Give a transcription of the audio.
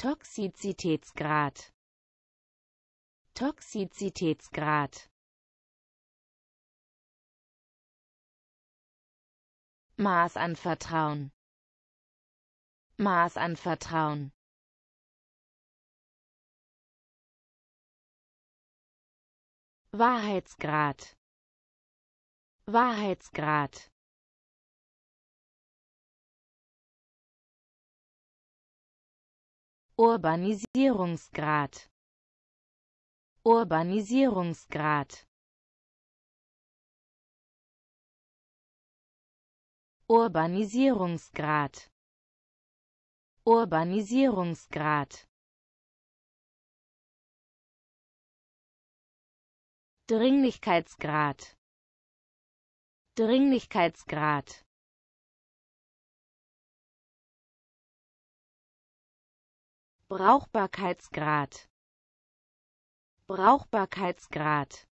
Toxizitätsgrad Toxizitätsgrad Maß an Vertrauen Maß an Vertrauen Wahrheitsgrad Wahrheitsgrad Urbanisierungsgrad Urbanisierungsgrad Urbanisierungsgrad Urbanisierungsgrad Dringlichkeitsgrad Dringlichkeitsgrad Brauchbarkeitsgrad Brauchbarkeitsgrad